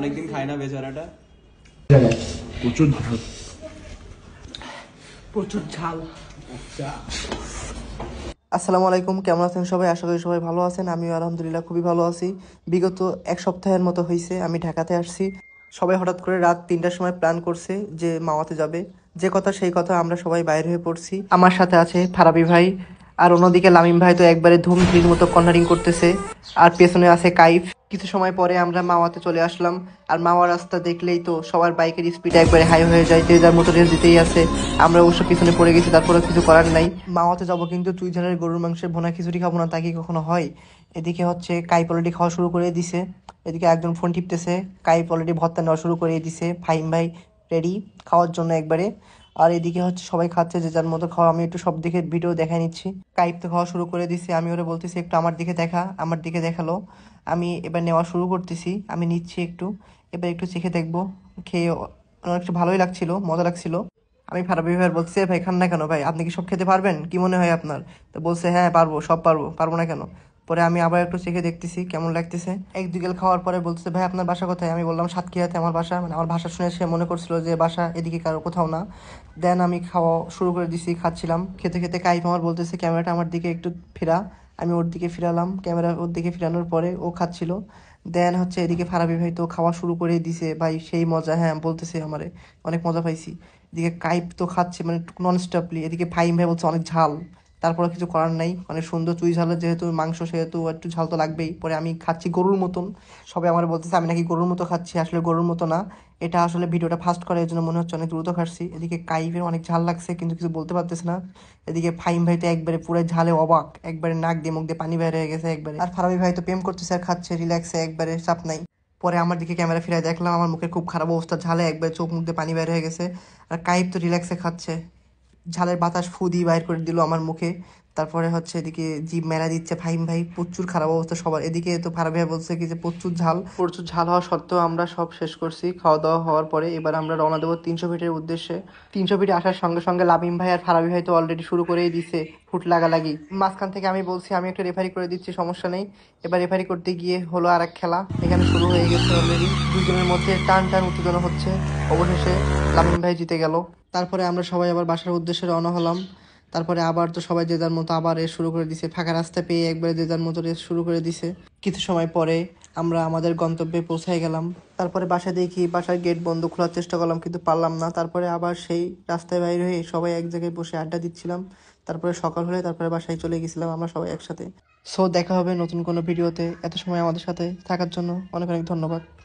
অনেকদিন খায় না বেচারাটা প্রচুর ঝাল প্রচুর ঝাল আচ্ছা। আসসালামু আলাইকুম কেমন আছেন সবাই আশা করি সবাই ভালো আছেন আমিও আলহামদুলিল্লাহ খুবই ভালো আছি বিগত এক সপ্তাহের মতো হয়েছে আমি ঢাকাতে আসছি সবাই হঠাৎ করে রাত তিনটার সময় প্ল্যান করছে যে মাওয়াতে যাবে যে কথা সেই কথা আমরা সবাই বাইরে হয়ে পড়ছি আমার সাথে আছে ফারাবি ভাই আর অন্যদিকে লামিম ভাই তো একবারে ধুমধির মতো কর্নারিং করতেছে আর পেছনে আছে কাইফ কিছু সময় পরে আমরা মাওয়াতে চলে আসলাম আর মাওয়া রাস্তা দেখলেই তো সবার বাইকের স্পিড একবারে হাই হয়ে যায় যে যার মতো রেস দিতেই আছে আমরা অবশ্য পিছনে পড়ে গেছি তারপরেও কিছু করার নাই মাওয়াতে যাবো কিন্তু চুইঝানের গরুর মাংসের ভোনা খিচুড়ি খাবো না তাকে কখনো হয় এদিকে হচ্ছে কাইপ অলরেডি খাওয়া শুরু করে দিছে এদিকে একজন ফোন টিপতেছে কাইপ অলরেডি ভত্তা নেওয়া শুরু করে দিছে ফাইম ভাই রেডি খাওয়ার জন্য একবারে আর এদিকে হচ্ছে সবাই খাচ্ছে যে যার মতো খাওয়া আমি একটু সব দিকে ভিডিও দেখা নিচ্ছি কাইপ তো খাওয়া শুরু করে দিছি আমি ওরা বলতেছি একটু আমার দিকে দেখা আমার দিকে দেখালো আমি এবার নেওয়া শুরু করতেছি আমি নিচ্ছি একটু এবার একটু চেখে দেখবো খেয়ে অনেকটা ভালোই লাগছিল মজা লাগছিল আমি ফারাবি ভাই বলছি ভাই খান না কেন ভাই আপনি কি সব খেতে পারবেন কি মনে হয় আপনার তো বলছে হ্যাঁ পারবো সব পারবো পারবো না কেন পরে আমি আবার একটু চেখে দেখতেছি কেমন লাগতেছে এক দুগেল খাওয়ার পরে বলতেছে ভাই আপনার বাসা কোথায় আমি বললাম সাতক্ষীরাতে আমার বাসা মানে আমার ভাষা শুনে সে মনে করছিল যে বাসা এদিকে কারো কোথাও না দেন আমি খাওয়া শুরু করে দিছি খাচ্ছিলাম খেতে খেতে কাইফ আমার বলতেছে ক্যামেরাটা আমার দিকে একটু ফেরা আমি ওর দিকে ফিরালাম ক্যামেরা ওর দিকে ফিরানোর পরে ও খাচ্ছিল দেন হচ্ছে এদিকে ফারাবি ভাই তো খাওয়া শুরু করে দিছে ভাই সেই মজা হ্যাঁ বলতেছে আমারে অনেক মজা পাইছি এদিকে কাইপ তো খাচ্ছে মানে নন স্টপলি এদিকে ফাইম ভাই বলছে অনেক ঝাল তারপরে কিছু করার নাই অনেক মানে সুন্দর চুই ঝালের যেহেতু মাংস সেহেতু একটু ঝাল তো লাগবেই পরে আমি খাচ্ছি গরুর মতন সবাই আমার বলতেছে আমি নাকি গরুর মতো খাচ্ছি আসলে গরুর মতো না এটা আসলে ভিডিওটা ফাস্ট করে এর জন্য মনে হচ্ছে অনেক দ্রুত খাচ্ছি এদিকে কাইফের অনেক ঝাল লাগছে কিন্তু কিছু বলতে পারতেছে না এদিকে ফাইম ভাই তো একবারে পুরো ঝালে অবাক একবারে নাক দিয়ে মুখ দিয়ে পানি বের হয়ে গেছে একবারে আর ফারাবি ভাই তো প্রেম করতেছে আর খাচ্ছে রিল্যাক্সে একবারে চাপ নাই পরে আমার দিকে ক্যামেরা ফিরে দেখলাম আমার মুখের খুব খারাপ অবস্থা ঝালে একবার চোখ মুখ দিয়ে পানি বের হয়ে গেছে আর কাইফ তো রিল্যাক্সে খাচ্ছে ঝালের বাতাস ফু দিয়ে বাইর করে দিল আমার মুখে তারপরে হচ্ছে এদিকে জিভ মেরা দিচ্ছে ভাইম ভাই প্রচুর খারাপ অবস্থা সবার এদিকে তো ফারাব ভাই বলছে কি যে প্রচুর ঝাল প্রচুর ঝাল হওয়া সত্ত্বেও আমরা সব শেষ করছি খাওয়া দাওয়া হওয়ার পরে এবার আমরা রওনা দেবো তিনশো ফিটের উদ্দেশ্যে তিনশো ফিটে আসার সঙ্গে সঙ্গে লাবিম ভাই আর ফারাবি ভাই তো অলরেডি শুরু করেই দিছে ফুট লাগালাগি মাঝখান থেকে আমি বলছি আমি একটা রেফারি করে দিচ্ছি সমস্যা নেই এবার রেফারি করতে গিয়ে হলো আর এক খেলা এখানে শুরু হয়ে গেছে অলরেডি দুজনের মধ্যে টান টান উত্তেজনা হচ্ছে অবশেষে লাবিম ভাই জিতে গেল তারপরে আমরা সবাই আবার বাসার উদ্দেশ্যে রওনা হলাম তারপরে আবার তো সবাই যে যার মতো আবার এ শুরু করে দিছে ফাঁকা রাস্তা পেয়ে একবারে যে যার মতো রেস্ট শুরু করে দিছে কিছু সময় পরে আমরা আমাদের গন্তব্যে পৌঁছায় গেলাম তারপরে বাসা দেখি বাসার গেট বন্ধ খোলার চেষ্টা করলাম কিন্তু পারলাম না তারপরে আবার সেই রাস্তায় বাইরে হয়ে সবাই এক জায়গায় বসে আড্ডা দিচ্ছিলাম তারপরে সকাল হলে তারপরে বাসায় চলে গেছিলাম আমরা সবাই একসাথে সো দেখা হবে নতুন কোনো ভিডিওতে এত সময় আমাদের সাথে থাকার জন্য অনেক অনেক ধন্যবাদ